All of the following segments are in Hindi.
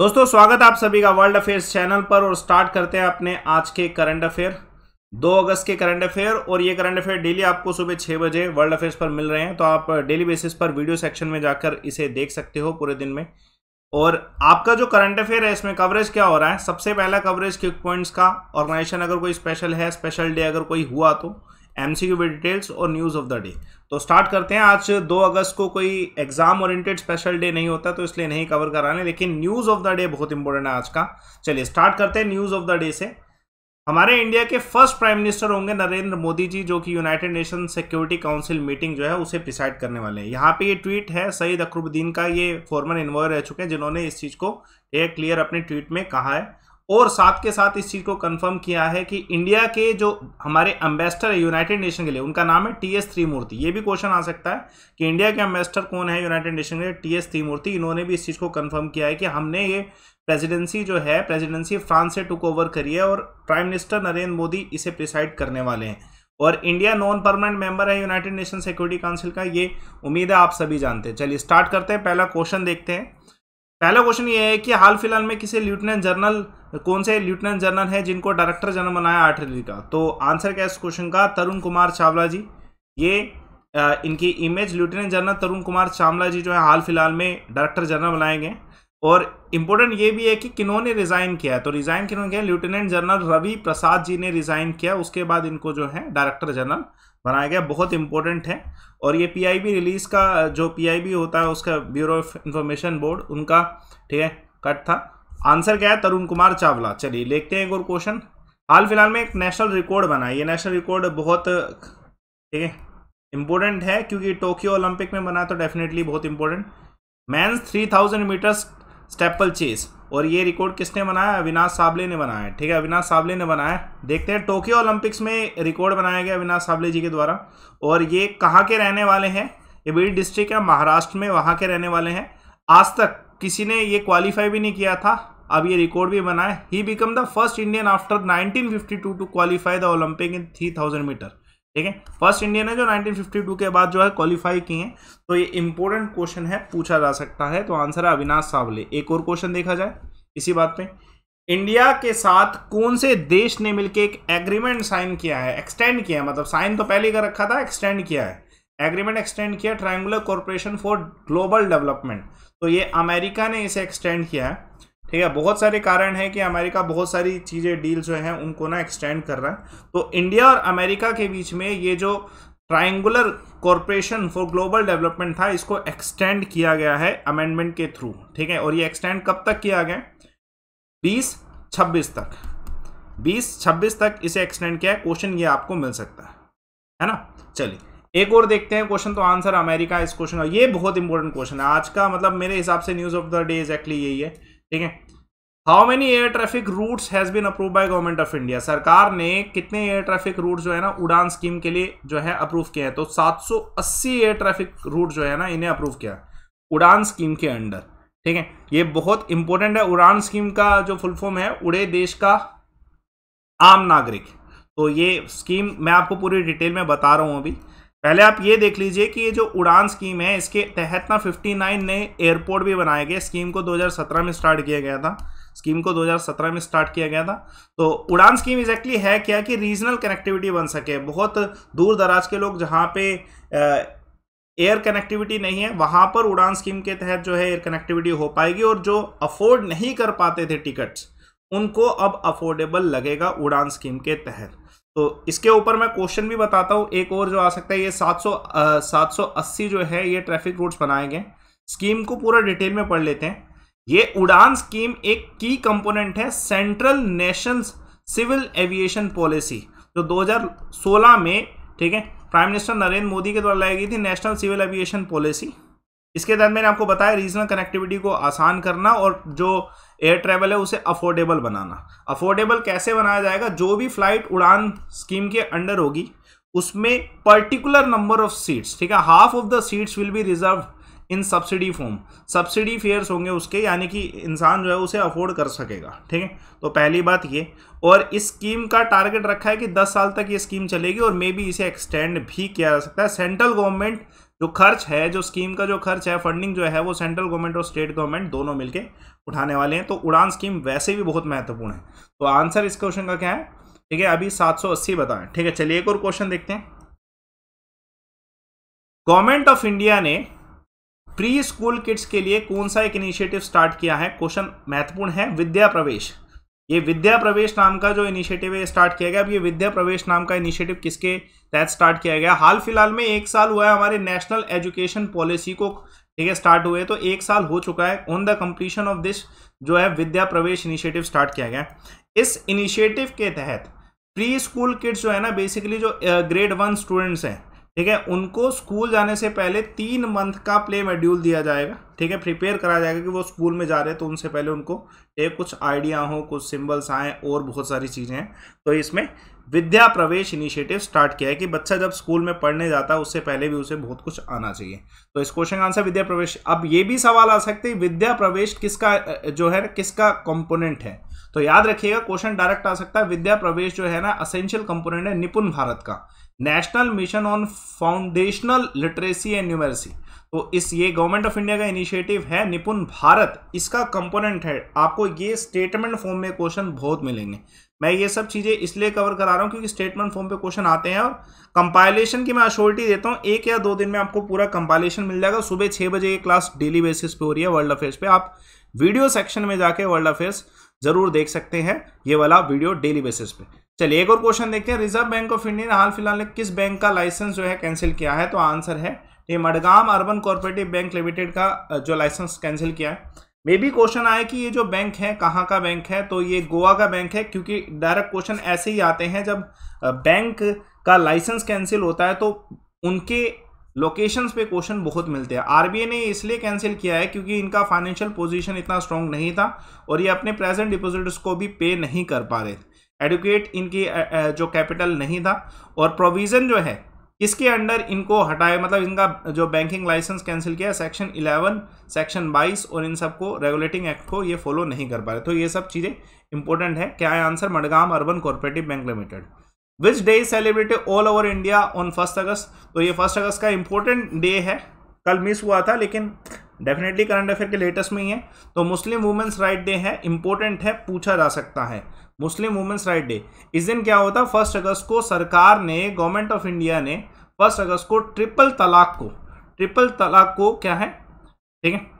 दोस्तों स्वागत आप सभी का वर्ल्ड अफेयर्स चैनल पर और स्टार्ट करते हैं अपने आज के करंट अफेयर दो अगस्त के करंट अफेयर और ये करंट अफेयर डेली आपको सुबह छः बजे वर्ल्ड अफेयर्स पर मिल रहे हैं तो आप डेली बेसिस पर वीडियो सेक्शन में जाकर इसे देख सकते हो पूरे दिन में और आपका जो करंट अफेयर है इसमें कवरेज क्या हो रहा है सबसे पहला कवरेज क्विक पॉइंट्स का ऑर्गेनाइजेशन अगर कोई स्पेशल है स्पेशल डे अगर कोई हुआ तो एमसीक्यू सी डिटेल्स और न्यूज़ ऑफ द डे तो स्टार्ट करते हैं आज दो अगस्त को कोई एग्जाम ओरिएंटेड स्पेशल डे नहीं होता तो इसलिए नहीं कवर कराने लेकिन न्यूज़ ऑफ द डे बहुत इंपॉर्टेंट है आज का चलिए स्टार्ट करते हैं न्यूज़ ऑफ द डे से हमारे इंडिया के फर्स्ट प्राइम मिनिस्टर होंगे नरेंद्र मोदी जी जो कि United Nation Security Council meeting जो है उसे प्रिसाइड करने वाले हैं यहाँ पे ये ट्वीट है सईद अकरुबुद्दीन का ये फॉर्मर इन्वॉयर रह चुके हैं जिन्होंने इस चीज़ को ये क्लियर अपने ट्वीट में कहा है और साथ के साथ इस चीज़ को कंफर्म किया है कि इंडिया के जो हमारे एम्बेसडर है यूनाइटेड नेशन के लिए उनका नाम है टी एस त्रिमूर्ति ये भी क्वेश्चन आ सकता है कि इंडिया के एम्बेसडर कौन है यूनाइटेड नेशन के लिए टी एस त्रिमूर्ति इन्होंने भी इस चीज़ को कंफर्म किया है कि हमने ये प्रेसिडेंसी जो है प्रेसिडेंसी फ्रांस से टुक ओवर करी है और प्राइम मिनिस्टर नरेंद्र मोदी इसे प्रिसाइड करने वाले हैं और इंडिया नॉन परमानेंट मेंबर है यूनाइटेड नेशन सिक्योरिटी काउंसिल का ये उम्मीद है आप सभी जानते हैं चलिए स्टार्ट करते हैं पहला क्वेश्चन देखते हैं पहला क्वेश्चन ये है कि हाल फिलहाल में किसे लेफ्टिनेंट जनरल कौन से लेफ्टिनेंट जनरल हैं जिनको डायरेक्टर जनरल बनाया आर्टिलरी का तो आंसर क्या है इस क्वेश्चन का तरुण कुमार चावला जी ये आ, इनकी image lieutenant general Tarun Kumar Chawla ji जो है हाल फिलहाल में डायरेक्टर जनरल बनाए गए और इम्पोर्टेंट ये भी है कि किन्होंने रिज़ाइन किया है तो रिज़ाइन किन्होंने किया लेफ्टिनेंट जनरल रवि प्रसाद जी ने रिज़ाइन किया उसके बाद इनको जो है डायरेक्टर जनरल बनाया गया बहुत इंपॉर्टेंट है और ये पीआईबी रिलीज का जो पीआईबी होता है उसका ब्यूरो ऑफ इंफॉर्मेशन बोर्ड उनका ठीक है कट था आंसर क्या है तरुण कुमार चावला चलिए देखते हैं एक और क्वेश्चन हाल फिलहाल में एक नेशनल रिकॉर्ड बना ये नेशनल रिकॉर्ड बहुत ठीक है इंपॉर्टेंट है क्योंकि टोक्यो ओलंपिक में बना तो डेफिनेटली बहुत important men's three thousand metres steeplechase और ये रिकॉर्ड किसने बनाया अविनाश साबले ने बनाया ठीक है अविनाश साबले ने बनाया देखते हैं टोक्यो ओलंपिक्स में रिकॉर्ड बनाया गया अविनाश साबले जी के द्वारा और ये कहाँ के रहने वाले हैं ये बीड डिस्ट्रिक्ट है महाराष्ट्र में वहाँ के रहने वाले हैं आज तक किसी ने ये क्वालिफाई भी नहीं किया था अब ये रिकॉर्ड भी बनाए he become the first Indian after 1952 to qualify the Olympic in 3000 metre ठीक है फर्स्ट इंडियन है जो 1952 के बाद जो है क्वालिफाई किए हैं तो ये इंपॉर्टेंट क्वेश्चन है पूछा जा सकता है तो आंसर है अविनाश सावले एक और क्वेश्चन देखा जाए इसी बात पे इंडिया के साथ कौन से देश ने मिलकर एक एग्रीमेंट साइन किया है एक्सटेंड किया है मतलब साइन तो पहले ही कर रखा था एक्सटेंड किया है एग्रीमेंट एक्सटेंड किया triangular corporation for global development तो ये अमेरिका ने इसे एक्सटेंड किया है ठीक है बहुत सारे कारण हैं कि अमेरिका बहुत सारी चीज़ें डील जो हैं उनको ना एक्सटेंड कर रहा है तो इंडिया और अमेरिका के बीच में ये जो triangular corporation for global development था इसको एक्सटेंड किया गया है अमेंडमेंट के थ्रू ठीक है और ये एक्सटेंड कब तक किया गया बीस छब्बीस तक बीस छब्बीस तक इसे एक्सटेंड किया है क्वेश्चन ये आपको मिल सकता है है ना चलिए एक और देखते हैं क्वेश्चन तो आंसर अमेरिका इस क्वेश्चन का ये बहुत इंपॉर्टेंट क्वेश्चन है आज का मतलब मेरे हिसाब से news of the day exactly यही है ठीक है how many air traffic routes has been approve by government of India सरकार ने कितने एयर ट्रैफिक रूट जो है ना उड़ान स्कीम के लिए जो है अप्रूव किया है तो 780 एयर ट्रैफिक रूट जो है ना इन्हें अप्रूव किया उड़ान स्कीम के अंडर ठीक है ये बहुत इंपॉर्टेंट है उड़ान स्कीम का जो फुल फॉर्म है उड़े देश का आम नागरिक तो ये स्कीम मैं आपको पूरी डिटेल में बता रहा हूँ अभी पहले आप ये देख लीजिए कि ये जो उड़ान स्कीम है इसके तहत ना 59 नए एयरपोर्ट भी बनाए गए स्कीम को 2017 में स्टार्ट किया गया था स्कीम को 2017 में स्टार्ट किया गया था तो उड़ान स्कीम एग्जैक्टली है क्या कि रीजनल कनेक्टिविटी बन सके बहुत दूर दराज के लोग जहाँ पे एयर कनेक्टिविटी नहीं है वहां पर उड़ान स्कीम के तहत जो है एयर कनेक्टिविटी हो पाएगी और जो अफोर्ड नहीं कर पाते थे टिकट्स उनको अब अफोर्डेबल लगेगा उड़ान स्कीम के तहत तो इसके ऊपर मैं क्वेश्चन भी बताता हूँ एक और जो आ सकता है ये 700 780 जो है ये ट्रैफिक रूट्स बनाए गए स्कीम को पूरा डिटेल में पढ़ लेते हैं ये उड़ान स्कीम एक की कंपोनेंट है central nations civil aviation policy जो 2016 में ठीक है प्राइम मिनिस्टर नरेंद्र मोदी के द्वारा लाई गई थी नेशनल सिविल एविएशन पॉलिसी इसके तहत मैंने आपको बताया रीजनल कनेक्टिविटी को आसान करना और जो एयर ट्रैवल है उसे अफोर्डेबल बनाना अफोर्डेबल कैसे बनाया जाएगा जो भी फ्लाइट उड़ान स्कीम के अंडर होगी उसमें पर्टिकुलर नंबर ऑफ सीट्स ठीक है half of the seats will be reserve in subsidy form subsidy fares होंगे उसके यानी कि इंसान जो है उसे अफोर्ड कर सकेगा ठीक है तो पहली बात ये और इस स्कीम का टारगेट रखा है कि 10 साल तक ये स्कीम चलेगी और मे बी इसे एक्सटेंड भी किया जा सकता है सेंट्रल गवर्नमेंट जो खर्च है जो स्कीम का जो खर्च है फंडिंग जो है वो सेंट्रल गवर्नमेंट और स्टेट गवर्नमेंट दोनों मिलकर उठाने वाले हैं तो उड़ान स्कीम वैसे भी बहुत महत्वपूर्ण है तो आंसर इस क्वेश्चन का क्या है ठीक है अभी अस्सी बताएं ठीक है चलिए एक और क्वेश्चन देखते हैं गवर्नमेंट ऑफ इंडिया ने प्री स्कूल किड्स के लिए कौन सा एक इनिशिएटिव स्टार्ट किया है क्वेश्चन महत्वपूर्ण है विद्या प्रवेश ये विद्या प्रवेश नाम का जो इनिशिएटिव है स्टार्ट किया गया अब ये विद्या प्रवेश नाम का इनिशिएटिव किसके तहत स्टार्ट किया गया हाल फिलहाल में एक साल हुआ है हमारे नेशनल एजुकेशन पॉलिसी को ठीक है स्टार्ट हुए तो एक साल हो चुका है on the completion of this जो है विद्या प्रवेश इनिशिएटिव स्टार्ट किया गया इस इनिशिएटिव के तहत प्री स्कूल किड्स जो है ना बेसिकली जो ग्रेड वन स्टूडेंट्स हैं ठीक है उनको स्कूल जाने से पहले तीन मंथ का प्ले मेड्यूल दिया जाएगा ठीक है प्रिपेयर करा जाएगा कि वो स्कूल में जा रहे हैं तो उनसे पहले उनको एक कुछ आइडिया हो कुछ सिंबल्स आए और बहुत सारी चीज़ें हैं तो इसमें विद्या प्रवेश इनिशिएटिव स्टार्ट किया है कि बच्चा जब स्कूल में पढ़ने जाता है उससे पहले भी उसे बहुत कुछ आना चाहिए तो इस क्वेश्चन का आंसर विद्या प्रवेश अब ये भी सवाल आ सकते हैं विद्या प्रवेश किसका जो है किसका कंपोनेंट है तो याद रखिएगा क्वेश्चन डायरेक्ट आ सकता है विद्या प्रवेश जो है ना असेंशियल कंपोनेंट है निपुण भारत का national mission on foundational literacy and numeracy तो इस ये गवर्नमेंट ऑफ इंडिया का इनिशिएटिव है निपुण भारत इसका कंपोनेंट है आपको ये स्टेटमेंट फॉर्म में क्वेश्चन बहुत मिलेंगे मैं ये सब चीज़ें इसलिए कवर करा रहा हूँ क्योंकि स्टेटमेंट फॉर्म पे क्वेश्चन आते हैं और कंपाइलेशन की मैं अशोरिटी देता हूँ एक या दो दिन में आपको पूरा कंपाइलेशन मिल जाएगा सुबह छः बजे ये क्लास डेली बेसिस पे हो रही है वर्ल्ड अफेयर्स पे आप वीडियो सेक्शन में जाके वर्ल्ड अफेयर्स जरूर देख सकते हैं ये वाला वीडियो डेली बेसिस पे चलिए एक और क्वेश्चन देखते हैं रिजर्व बैंक ऑफ इंडिया ने हाल फिलहाल ने किस बैंक का लाइसेंस जो है कैंसिल किया है तो आंसर है ये Madgaon urban cooperative bank limited का जो लाइसेंस कैंसिल किया है मे बी क्वेश्चन आए कि ये जो बैंक है कहाँ का बैंक है तो ये गोवा का बैंक है क्योंकि डायरेक्ट क्वेश्चन ऐसे ही आते हैं जब बैंक का लाइसेंस कैंसिल होता है तो उनके लोकेशंस पे क्वेश्चन बहुत मिलते हैं आरबीआई ने इसलिए कैंसिल किया है क्योंकि इनका फाइनेंशियल पोजीशन इतना स्ट्रांग नहीं था और ये अपने प्रेजेंट डिपॉजिटर्स को भी पे नहीं कर पा रहे थे एडुकेट इनकी जो कैपिटल नहीं था और प्रोविज़न जो है इसके अंडर इनको हटाए मतलब इनका जो बैंकिंग लाइसेंस कैंसिल किया सेक्शन 11 सेक्शन 22 और इन सबको रेगुलेटिंग एक्ट को ये फॉलो नहीं कर पा रहे तो ये सब चीज़ें इंपॉर्टेंट है क्या है answer Madgaon urban cooperative bank limited which day celebrated all over India on first August तो ये फर्स्ट अगस्त का इंपॉर्टेंट डे है कल मिस हुआ था लेकिन डेफिनेटली करंट अफेयर के लेटेस्ट में ही है तो मुस्लिम वुमेंस राइट डे है इंपॉर्टेंट है पूछा जा सकता है मुस्लिम वुमेंस राइट डे इस दिन क्या होता है फर्स्ट अगस्त को सरकार ने गवर्नमेंट ऑफ इंडिया ने फर्स्ट अगस्त को ट्रिपल तलाक को ट्रिपल तलाक को क्या है ठीक है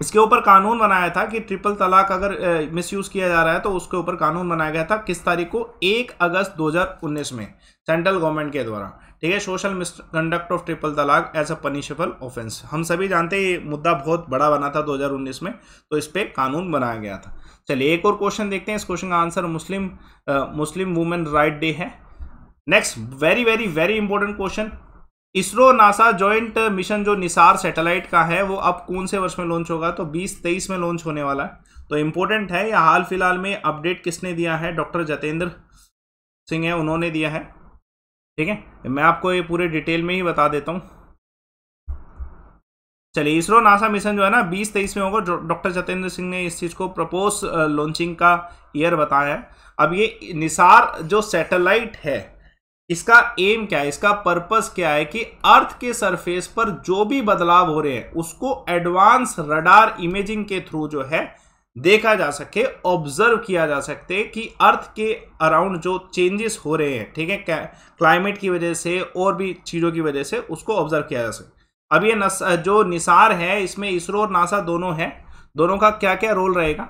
इसके ऊपर कानून बनाया था कि ट्रिपल तलाक अगर मिसयूज़ किया जा रहा है तो उसके ऊपर कानून बनाया गया था किस तारीख को एक अगस्त 2019 में सेंट्रल गवर्नमेंट के द्वारा ठीक है social misconduct of triple talaq as a punishable offence हम सभी जानते हैं ये मुद्दा बहुत बड़ा बना था 2019 में तो इस पर कानून बनाया गया था चलिए एक और क्वेश्चन देखते हैं इस क्वेश्चन का answer Muslim Muslim women right day है next very very very important question ISRO NASA joint mission जो निसार सैटेलाइट का है वो अब कौन से वर्ष में लॉन्च होगा तो बीस तेईस में लॉन्च होने वाला है तो इम्पोर्टेंट है या हाल फिलहाल में अपडेट किसने दिया है डॉक्टर जतेंद्र सिंह है उन्होंने दिया है ठीक है मैं आपको ये पूरे डिटेल में ही बता देता हूँ चलिए इसरो नासा मिशन जो है ना बीस तेईस में होगा डॉक्टर जतेंद्र सिंह ने इस चीज़ को प्रपोज लॉन्चिंग का ईयर बताया है अब ये निसार जो सैटेलाइट है इसका एम क्या है इसका पर्पस क्या है कि अर्थ के सरफेस पर जो भी बदलाव हो रहे हैं उसको एडवांस रडार इमेजिंग के थ्रू जो है देखा जा सके ऑब्जर्व किया जा सकते कि अर्थ के अराउंड जो चेंजेस हो रहे हैं ठीक है क्लाइमेट की वजह से और भी चीज़ों की वजह से उसको ऑब्जर्व किया जा सके अब ये नस, जो निसार है इसमें इसरो और नासा दोनों हैं दोनों का क्या क्या रोल रहेगा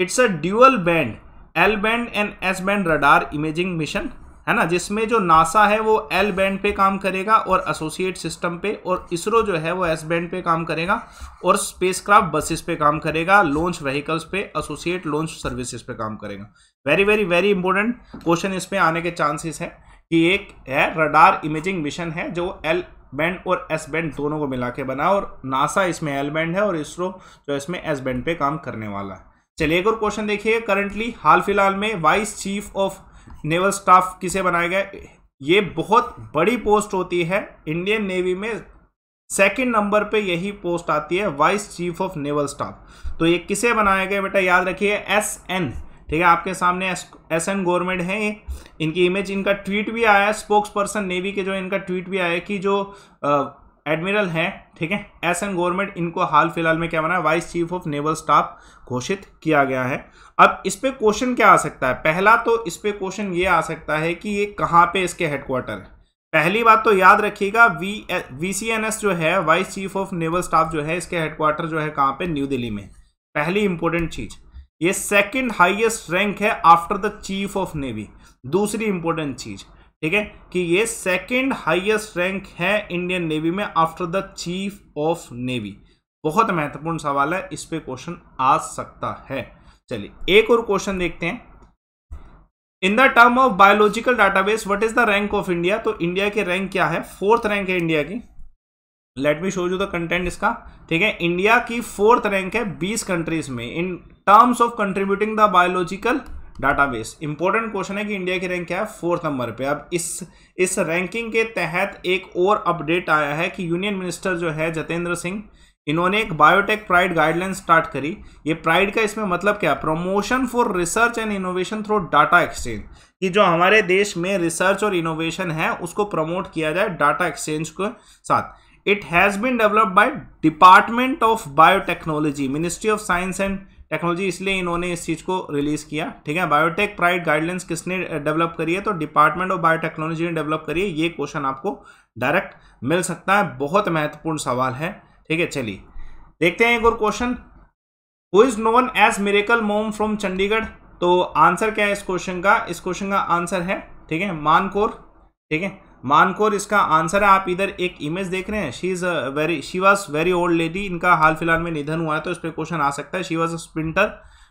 it's a dual band L band and S band radar imaging mission है ना जिसमें जो नासा है वो एल बैंड पे काम करेगा और एसोसिएट सिस्टम पे और इसरो जो है वो एस बैंड पे काम करेगा और स्पेसक्राफ्ट बसेस पे काम करेगा लॉन्च व्हीकल्स पे एसोसिएट लॉन्च सर्विसेज पे काम करेगा very very very important question इसमें आने के चांसेस हैं कि एक है रडार इमेजिंग मिशन है जो एल बैंड और एस बैंड दोनों को मिला के बना और नासा इसमें एल बैंड है और इसरो जो इसमें एस बैंड पे काम करने वाला है चलिए एक और क्वेश्चन देखिए करंटली हाल फिलहाल में vice chief of naval staff किसे बनाया गया ये बहुत बड़ी पोस्ट होती है इंडियन नेवी में सेकंड नंबर पे यही पोस्ट आती है vice chief of naval staff तो ये किसे बनाया गया बेटा याद रखिए एस एन ठीक है आपके सामने एस एन गवर्नमेंट है ये इनकी इमेज इनका ट्वीट भी आया है स्पोक्स पर्सन नेवी के जो इनका ट्वीट भी आया है कि जो आ, एडमिरल हैं ठीक है एस एन गवर्नमेंट इनको हाल फिलहाल में क्या बना vice chief of naval staff घोषित किया गया है अब इस पर क्वेश्चन क्या आ सकता है पहला तो इस पर क्वेश्चन ये आ सकता है कि ये कहाँ पे इसके हेडक्वार्टर है पहली बात तो याद रखिएगा V V C N S जो है vice chief of naval staff जो है इसके हेडक्वार्टर जो है कहाँ पे न्यू दिल्ली में पहली इंपॉर्टेंट चीज़ ये सेकंड हाईएस्ट रैंक है after the chief of navy दूसरी इंपॉर्टेंट चीज़ ठीक है कि ये सेकंड हाईएस्ट रैंक है इंडियन नेवी में after the chief of navy बहुत महत्वपूर्ण सवाल है इस पे क्वेश्चन आ सकता है चलिए एक और क्वेश्चन देखते हैं in the term of biological database what is the rank of India तो इंडिया की रैंक क्या है फोर्थ रैंक है इंडिया की let me show you the content इसका ठीक है इंडिया की फोर्थ रैंक है बीस कंट्रीज में in terms of contributing the biological database important question है कि इंडिया की रैंक क्या है फोर्थ नंबर पे अब इस इस रैंकिंग के तहत एक और अपडेट आया है कि यूनियन मिनिस्टर जो है जतेंद्र सिंह इन्होंने एक बायोटेक प्राइड गाइडलाइन स्टार्ट करी ये प्राइड का इसमें मतलब क्या promotion for research and innovation through data exchange कि जो हमारे देश में रिसर्च और इनोवेशन है उसको प्रमोट किया जाए डाटा एक्सचेंज के साथ it has been developed by department of biotechnology ministry of science and technology इसलिए इन्होंने इस चीज़ को रिलीज़ किया ठीक है बायोटेक प्राइड गाइडलाइंस किसने डेवलप करी है तो डिपार्टमेंट ऑफ बायोटेक्नोलॉजी ने डेवलप करी है ये क्वेश्चन आपको डायरेक्ट मिल सकता है बहुत महत्वपूर्ण सवाल है ठीक है चलिए देखते हैं एक और question who is known as miracle mom from Chandigarh तो आंसर क्या है इस क्वेश्चन का इस क्वेश्चन का आंसर है ठीक है मानकोर ठीक है मानकोर इसका आंसर है आप इधर एक इमेज देख रहे हैं she is very she was very old lady इनका हाल फिलहाल में निधन हुआ है तो इस पर क्वेश्चन आ सकता है शी वॉज अ स्प्रिंटर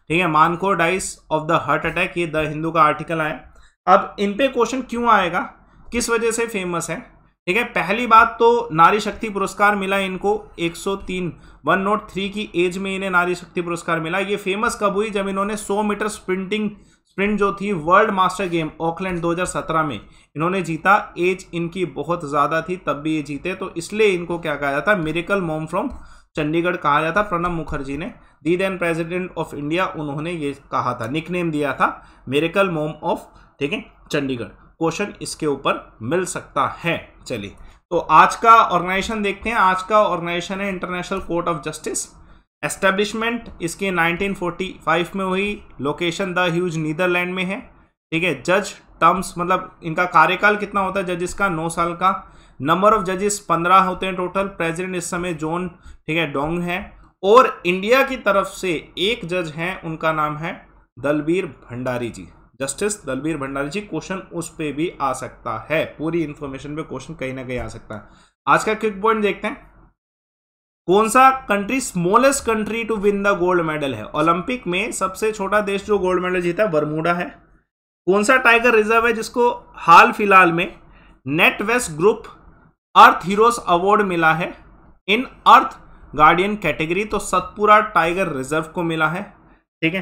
ठीक है मानकोर dies of the heart attack ये द हिंदू का आर्टिकल आया अब इन पे क्वेश्चन क्यों आएगा किस वजह से फेमस है ठीक है पहली बात तो नारी शक्ति पुरस्कार मिला इनको 103 103 की एज में इन्हें नारी शक्ति पुरस्कार मिला ये फेमस कब हुई जब इन्होंने 100 मीटर स्प्रिंटिंग स्प्रिंट जो थी वर्ल्ड मास्टर गेम ऑकलैंड 2017 में इन्होंने जीता एज इनकी बहुत ज़्यादा थी तब भी ये जीते तो इसलिए इनको क्या कहा जाता है मेरिकल मोम फ्रॉम चंडीगढ़ कहा जाता प्रणब मुखर्जी ने the then president of India उन्होंने ये कहा था निकनेम दिया था मेरिकल मोम ऑफ ठीक है चंडीगढ़ क्वेश्चन इसके ऊपर मिल सकता है चलिए तो आज का ऑर्गेनाइजेशन देखते हैं आज का ऑर्गेनाइजेशन है international court of justice establishment इसकी 1945 में हुई लोकेशन द ह्यूज नीदरलैंड में है ठीक है जज टर्म्स मतलब इनका कार्यकाल कितना होता है जजेस का नौ साल का नंबर ऑफ जजेस पंद्रह होते हैं टोटल प्रेसिडेंट इस समय जोन ठीक है डोंग है और इंडिया की तरफ से एक जज हैं उनका नाम है दलबीर भंडारी जी जस्टिस दलबीर भंडारी जी क्वेश्चन उस पर भी आ सकता है पूरी इंफॉर्मेशन पे क्वेश्चन कहीं ना कहीं आ सकता है आज का क्विक पॉइंट देखते हैं कौन सा country smallest country to win the gold medal है ओलंपिक में सबसे छोटा देश जो गोल्ड मेडल जीता है बरमूडा है कौन सा टाइगर रिजर्व है जिसको हाल फिलहाल में NatWest group earth heroes award मिला है इन अर्थ गार्डियन कैटेगरी तो सतपुरा टाइगर रिजर्व को मिला है ठीक है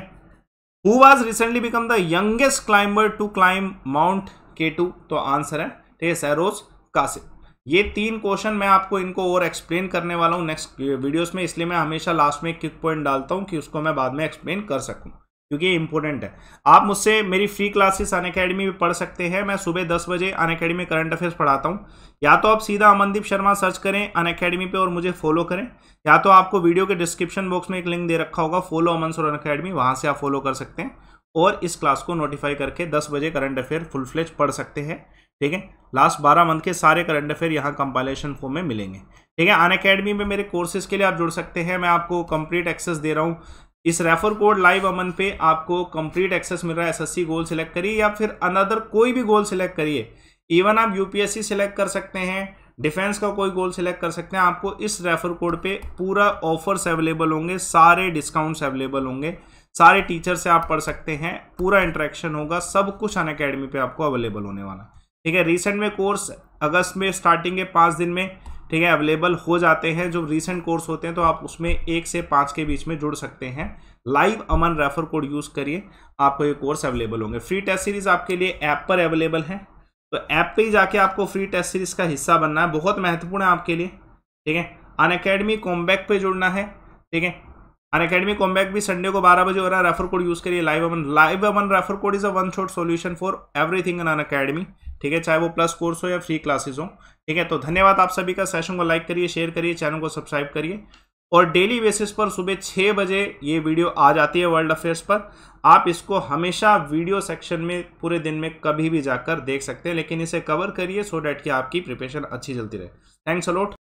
who was recently become the youngest climber to climb mount K तो आंसर है ठीक है सैरोज कासिम ये तीन क्वेश्चन मैं आपको इनको और एक्सप्लेन करने वाला हूँ नेक्स्ट वीडियोस में इसलिए मैं हमेशा लास्ट में एक क्विक पॉइंट डालता हूँ कि उसको मैं बाद में एक्सप्लेन कर सकूँ क्योंकि ये इंपॉर्टेंट है आप मुझसे मेरी फ्री क्लासेस अन अकेडमी में पढ़ सकते हैं मैं सुबह दस बजे अन अकेडमी करंट अफेयर्स पढ़ाता हूँ या तो आप सीधा अमनदीप शर्मा सर्च करें अन अकेडमी पर और मुझे फॉलो करें या तो आपको वीडियो के डिस्क्रिप्शन बॉक्स में एक लिंक दे रखा होगा follow Aman sir Unacademy वहाँ से आप फॉलो कर सकते हैं और इस क्लास को नोटिफाई करके दस बजे करंट अफेयर फुल फ्लेज पढ़ सकते हैं ठीक है लास्ट बारह मंथ के सारे करंट अफेयर यहाँ कंपाइलेशन फॉर्म में मिलेंगे ठीक है अन अकेडमी में मेरे कोर्सेज के लिए आप जुड़ सकते हैं मैं आपको कंप्लीट एक्सेस दे रहा हूँ इस रेफर कोड लाइव अमन पे आपको कंप्लीट एक्सेस मिल रहा है एसएससी गोल सेलेक्ट करिए या फिर अनदर कोई भी गोल सिलेक्ट करिए इवन आप यूपीएससी सेलेक्ट कर सकते हैं डिफेंस का कोई गोल सेलेक्ट कर सकते हैं आपको इस रेफर कोड पे पूरा ऑफर्स अवेलेबल होंगे सारे डिस्काउंट्स अवेलेबल होंगे सारे टीचर से आप पढ़ सकते हैं पूरा इंटरेक्शन होगा सब कुछ अन अकेडमी पर आपको अवेलेबल होने वाला है ठीक है रिसेंट में कोर्स अगस्त में स्टार्टिंग के पाँच दिन में ठीक है अवेलेबल हो जाते हैं जो रिसेंट कोर्स होते हैं तो आप उसमें एक से पाँच के बीच में जुड़ सकते हैं live Aman refer code use करिए आपको ये कोर्स अवेलेबल होंगे फ्री टेस्ट सीरीज़ आपके लिए ऐप पर अवेलेबल है तो ऐप पे ही जाके आपको फ्री टेस्ट सीरीज़ का हिस्सा बनना है बहुत महत्वपूर्ण है आपके लिए ठीक है अन अकेडमी कॉम्बैक पर जुड़ना है ठीक है अन अकेडमी कॉम्बैक भी संडे को बारह बजे हो रहा है रेफर कोड यूज करिए live Aman live Aman refer code is a one shot solution for everything in Unacademy ठीक है चाहे वो प्लस कोर्स हो या फ्री क्लासेस हो ठीक है तो धन्यवाद आप सभी का सेशन को लाइक करिए शेयर करिए चैनल को सब्सक्राइब करिए और डेली बेसिस पर सुबह छः बजे ये वीडियो आ जाती है वर्ल्ड अफेयर्स पर आप इसको हमेशा वीडियो सेक्शन में पूरे दिन में कभी भी जाकर देख सकते हैं लेकिन इसे कवर करिए सो डैट कि आपकी प्रिपरेशन अच्छी चलती रहे थैंक्स अलोट